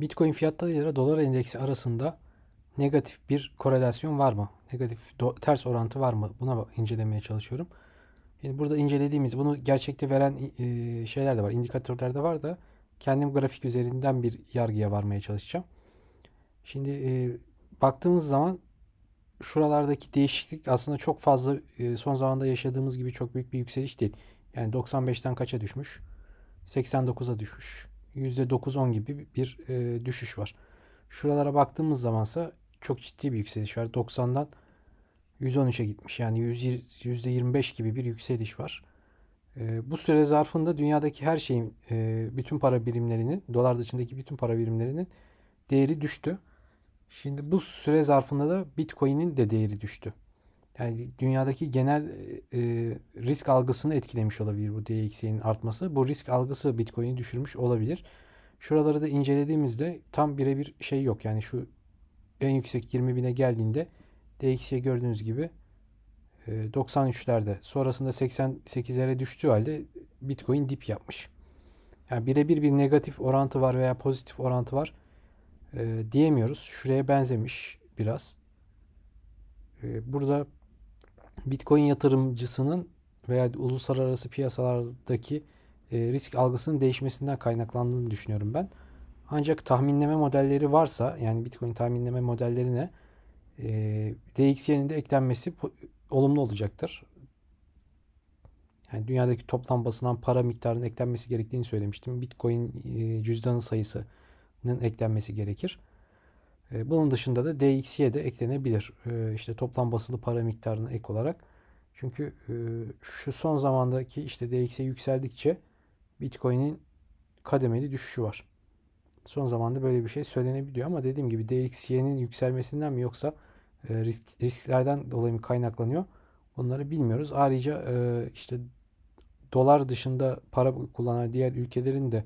Bitcoin fiyatları ile dolar endeksi arasında negatif bir korelasyon var mı? Negatif do, ters orantı var mı? Buna incelemeye çalışıyorum. Yani burada incelediğimiz bunu gerçekte veren e, şeyler de var. indikatörler de var da kendim grafik üzerinden bir yargıya varmaya çalışacağım. Şimdi e, baktığımız zaman şuralardaki değişiklik aslında çok fazla e, son zamanda yaşadığımız gibi çok büyük bir yükseliş değil. Yani 95'ten kaça düşmüş? 89'a düşmüş. %9-10 gibi bir e, düşüş var. Şuralara baktığımız zamansa çok ciddi bir yükseliş var. 90'dan 113'e gitmiş. Yani %25 gibi bir yükseliş var. E, bu süre zarfında dünyadaki her şeyin, e, bütün para birimlerinin, dolar dışındaki bütün para birimlerinin değeri düştü. Şimdi bu süre zarfında da Bitcoin'in de değeri düştü yani dünyadaki genel e, e, risk algısını etkilemiş olabilir bu DXY'nin artması. Bu risk algısı Bitcoin'i düşürmüş olabilir. Şuraları da incelediğimizde tam birebir şey yok. Yani şu en yüksek 20 bine geldiğinde DXY gördüğünüz gibi e, 93'lerde sonrasında 88'lere düştüğü halde Bitcoin dip yapmış. Yani birebir bir negatif orantı var veya pozitif orantı var e, diyemiyoruz. Şuraya benzemiş biraz. E, burada Bitcoin yatırımcısının veya uluslararası piyasalardaki e, risk algısının değişmesinden kaynaklandığını düşünüyorum ben. Ancak tahminleme modelleri varsa yani Bitcoin tahminleme modellerine e, DXY'nin de eklenmesi olumlu olacaktır. Yani dünyadaki toplam basılan para miktarının eklenmesi gerektiğini söylemiştim. Bitcoin e, cüzdanı sayısının eklenmesi gerekir. E, bunun dışında da DXY de eklenebilir. E, işte toplam basılı para miktarına ek olarak. Çünkü e, şu son zamandaki işte DXY yükseldikçe Bitcoin'in kademeli düşüşü var. Son zamanda böyle bir şey söylenebiliyor ama dediğim gibi DXY'nin yükselmesinden mi yoksa risk, risklerden dolayı mı kaynaklanıyor? Bunları bilmiyoruz. Ayrıca işte dolar dışında para kullanan diğer ülkelerin de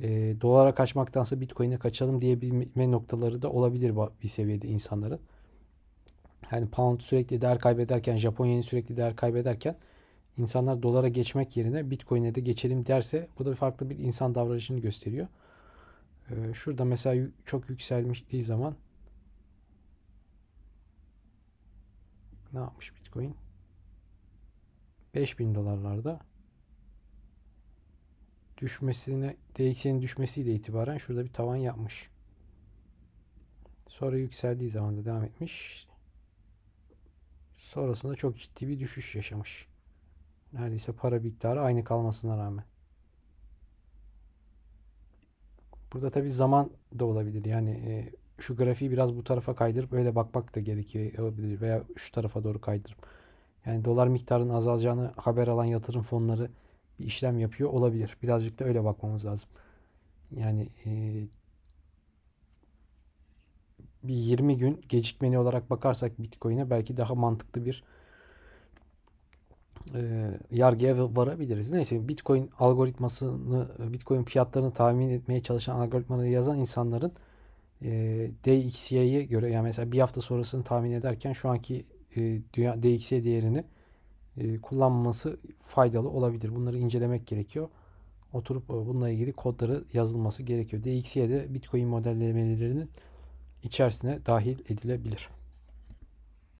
e, dolara kaçmaktansa bitcoin'e kaçalım diyebilme noktaları da olabilir bir seviyede insanların. Yani pound sürekli değer kaybederken, Japon yeni sürekli değer kaybederken insanlar dolara geçmek yerine bitcoin'e de geçelim derse bu da farklı bir insan davranışını gösteriyor. E, şurada mesela çok yükselmiştiği zaman ne yapmış bitcoin? 5000 dolarlarda düşmesine DX'nin düşmesiyle itibaren şurada bir tavan yapmış. Sonra yükseldiği zaman da devam etmiş. Sonrasında çok ciddi bir düşüş yaşamış. Neredeyse para miktarı aynı kalmasına rağmen. Burada tabi zaman da olabilir. Yani e, şu grafiği biraz bu tarafa kaydırıp öyle bakmak da gerekiyor e, olabilir veya şu tarafa doğru kaydırıp. Yani dolar miktarının azalacağını haber alan yatırım fonları bir işlem yapıyor olabilir. Birazcık da öyle bakmamız lazım. Yani e, bir 20 gün gecikmeni olarak bakarsak Bitcoin'e belki daha mantıklı bir e, yargıya varabiliriz. Neyse Bitcoin algoritmasını, Bitcoin fiyatlarını tahmin etmeye çalışan algoritmaları yazan insanların e, DXY'ye göre yani mesela bir hafta sonrasını tahmin ederken şu anki e, dünya DXY değerini e, kullanması faydalı olabilir. Bunları incelemek gerekiyor. Oturup e, bununla ilgili kodları yazılması gerekiyor. DXY'de Bitcoin modellemelerinin içerisine dahil edilebilir.